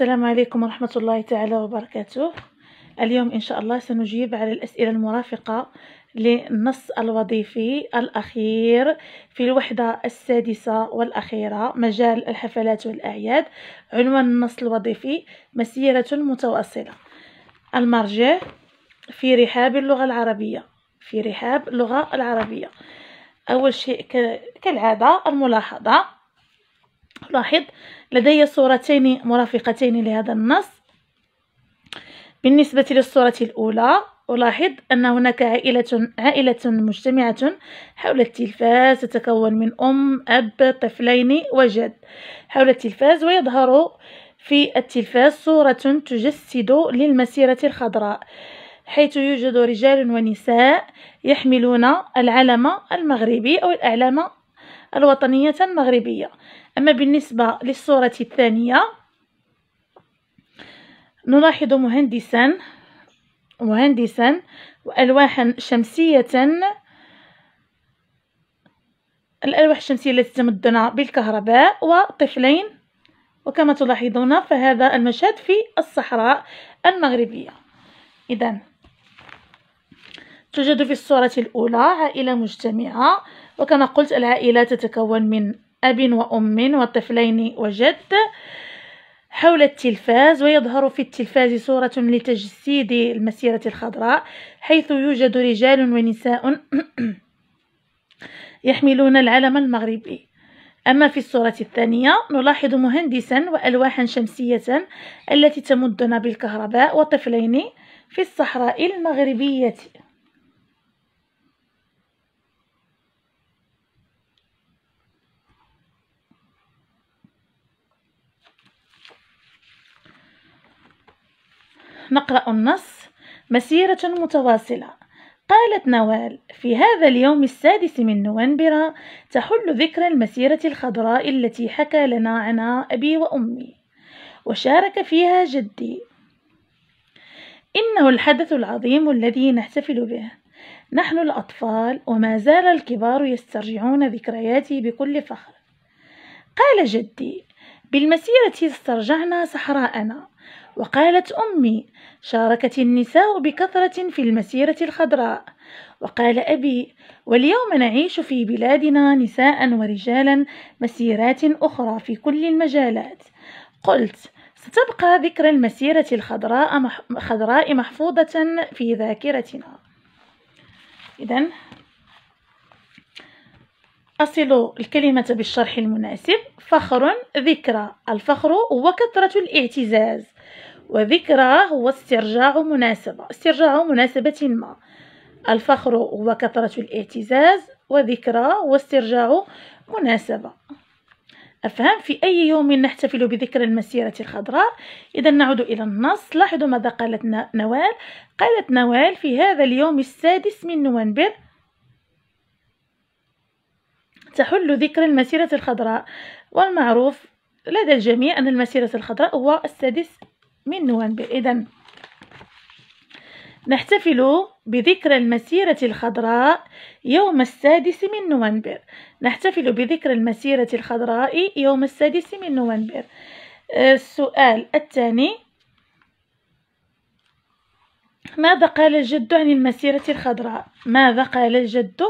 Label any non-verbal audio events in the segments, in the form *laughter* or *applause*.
السلام عليكم ورحمة الله تعالى وبركاته اليوم إن شاء الله سنجيب على الأسئلة المرافقة للنص الوظيفي الأخير في الوحدة السادسة والأخيرة مجال الحفلات والأعياد عنوان النص الوظيفي مسيرة متواصلة المرجع في رحاب اللغة العربية في رحاب اللغة العربية أول شيء كالعادة الملاحظة لاحظ لدي صورتين مرافقتين لهذا النص بالنسبة للصورة الأولى ألاحظ أن هناك عائلة, عائلة مجتمعة حول التلفاز تتكون من أم أب طفلين وجد حول التلفاز ويظهر في التلفاز صورة تجسد للمسيرة الخضراء حيث يوجد رجال ونساء يحملون العلم المغربي أو الأعلام الوطنية المغربية أما بالنسبة للصورة الثانية نلاحظ مهندسا مهندسا وألواحا شمسية الألواح الشمسية التي تمدنا بالكهرباء وطفلين وكما تلاحظون فهذا المشهد في الصحراء المغربية إذا توجد في الصورة الأولى عائلة مجتمعة وكما قلت العائلة تتكون من أب وأم وطفلين وجد حول التلفاز ويظهر في التلفاز صورة لتجسيد المسيرة الخضراء حيث يوجد رجال ونساء *clears throat* يحملون العلم المغربي أما في الصورة الثانية نلاحظ مهندسا وألواحا شمسية التي تمدنا بالكهرباء وطفلين في الصحراء المغربية نقرأ النص مسيرة متواصلة قالت نوال في هذا اليوم السادس من نوفمبر تحل ذكرى المسيرة الخضراء التي حكى لنا عنها أبي وأمي وشارك فيها جدي إنه الحدث العظيم الذي نحتفل به نحن الأطفال وما زال الكبار يسترجعون ذكرياتي بكل فخر قال جدي بالمسيرة استرجعنا صحراءنا وقالت أمي شاركت النساء بكثرة في المسيرة الخضراء وقال أبي واليوم نعيش في بلادنا نساء ورجالا مسيرات أخرى في كل المجالات قلت ستبقى ذكرى المسيرة الخضراء مح... خضراء محفوظة في ذاكرتنا إذا أصل الكلمة بالشرح المناسب فخر ذكرى الفخر وكثرة الاعتزاز وذكرى هو استرجاع مناسبة استرجاع مناسبة ما الفخر هو كثرة الاعتزاز وذكرى هو استرجاع مناسبة أفهم في أي يوم نحتفل بذكرى المسيرة الخضراء إذا نعود إلى النص لاحظوا ماذا قالت نوال قالت نوال في هذا اليوم السادس من نوفمبر تحل ذكرى المسيرة الخضراء والمعروف لدى الجميع أن المسيرة الخضراء هو السادس من نوفمبر إذا نحتفل بذكرى المسيرة الخضراء يوم السادس من نوفمبر نحتفل بذكرى المسيرة الخضراء يوم السادس من نوفمبر آه، السؤال الثاني ماذا قال الجد عن المسيرة الخضراء؟ ماذا قال الجد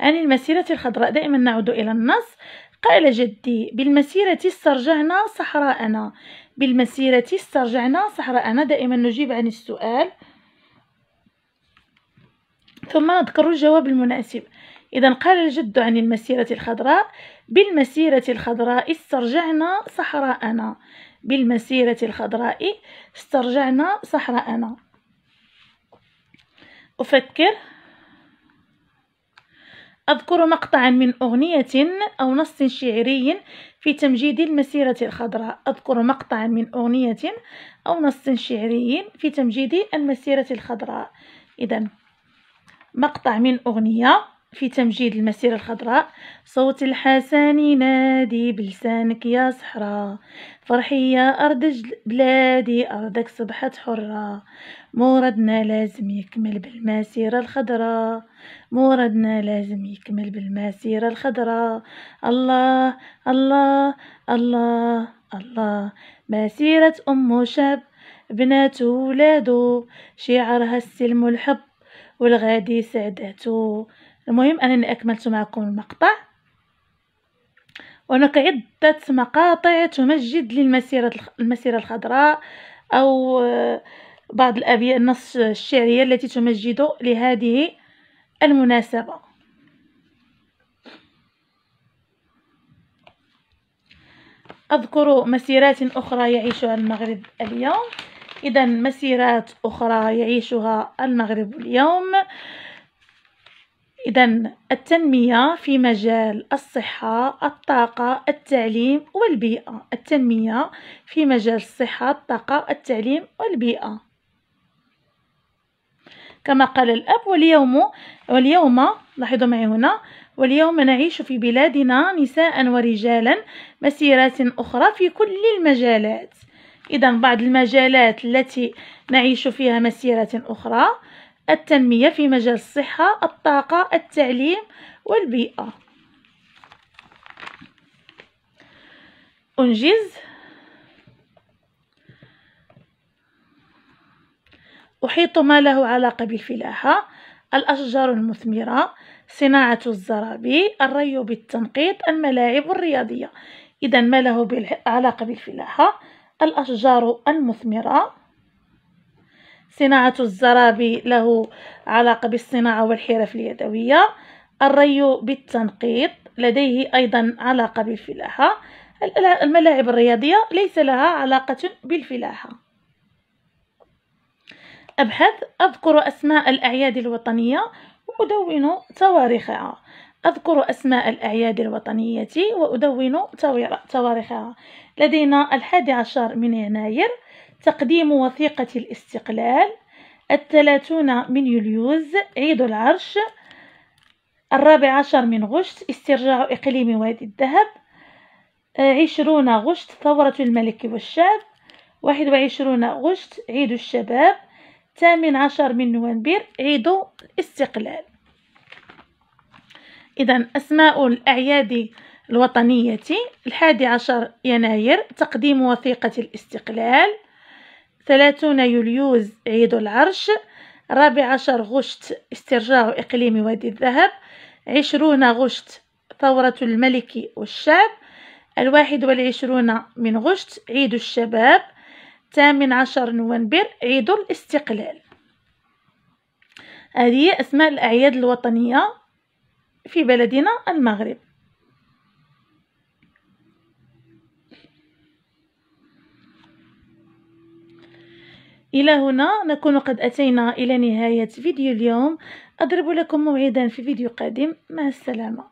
عن المسيرة الخضراء؟ دائما نعود إلى النص قال جدي بالمسيرة استرجعنا صحراءنا بالمسيرة استرجعنا صحراءنا دائما نجيب عن السؤال ثم نذكر الجواب المناسب إذا قال الجد عن المسيرة الخضراء بالمسيرة الخضراء استرجعنا صحراءنا بالمسيرة الخضراء استرجعنا صحراءنا أفكر أذكر مقطعا من أغنية أو نص شعري في تمجيد المسيرة الخضراء أذكر مقطعا من أغنية أو نص شعري في تمجيد المسيرة الخضراء إذا مقطع من أغنية في تمجيد المسيرة الخضراء صوت الحسن ينادي بلسانك يا صحراء فرحي يا أرض بلادي أرضك صبحت حرة موردنا لازم يكمل بالمسيرة الخضراء موردنا لازم يكمل بالمسيرة الخضراء الله الله الله الله مسيرة أم شاب بنات ولادو شعارها السلم والحب والغادي سعداتو المهم انني اكملت معكم المقطع هناك عدة مقاطع تمجد للمسيرة المسيرة الخضراء أو آه، بعض الأبيات النص الشعرية التي تمجد لهذه المناسبة أذكر مسيرات أخرى يعيشها المغرب اليوم إذا مسيرات أخرى يعيشها المغرب اليوم إذا التنمية في مجال الصحة، الطاقة، التعليم والبيئة، التنمية في مجال الصحة، الطاقة، التعليم والبيئة. كما قال الأب واليوم واليوم لاحظوا معي هنا واليوم نعيش في بلادنا نساء ورجالا مسيرات أخرى في كل المجالات إذا بعض المجالات التي نعيش فيها مسيرة أخرى التنمية في مجال الصحة الطاقة التعليم والبيئة أنجز أحيط ما له علاقة بالفلاحة الأشجار المثمرة صناعة الزرابي الري بالتنقيط الملاعب الرياضية إذا ما له علاقة بالفلاحة الأشجار المثمرة صناعة الزرابي له علاقة بالصناعة والحرف اليدوية الري بالتنقيط لديه أيضا علاقة بالفلاحة الملاعب الرياضية ليس لها علاقة بالفلاحة أبحث أذكر أسماء الأعياد الوطنية وأدون تواريخها أذكر أسماء الأعياد الوطنية وأدون تواريخها لدينا الحادي عشر من يناير تقديم وثيقة الاستقلال الثلاثون من يوليوز عيد العرش الرابع عشر من غشت استرجاع إقليم وادي الذهب عشرون غشت ثورة الملك والشعب واحد وعشرون غشت عيد الشباب ثامن عشر من نوفمبر عيد الاستقلال إذا أسماء الأعياد الوطنية الحادي عشر يناير تقديم وثيقة الاستقلال ثلاثون يوليوز عيد العرش رابع عشر غشت استرجاع إقليم وادي الذهب عشرون غشت ثورة الملك والشعب الواحد والعشرون من غشت عيد الشباب ثامن عشر نوفمبر عيد الاستقلال هذه أسماء الأعياد الوطنية في بلدنا المغرب إلى هنا نكون قد أتينا إلى نهاية فيديو اليوم أضرب لكم موعدا في فيديو قادم مع السلامة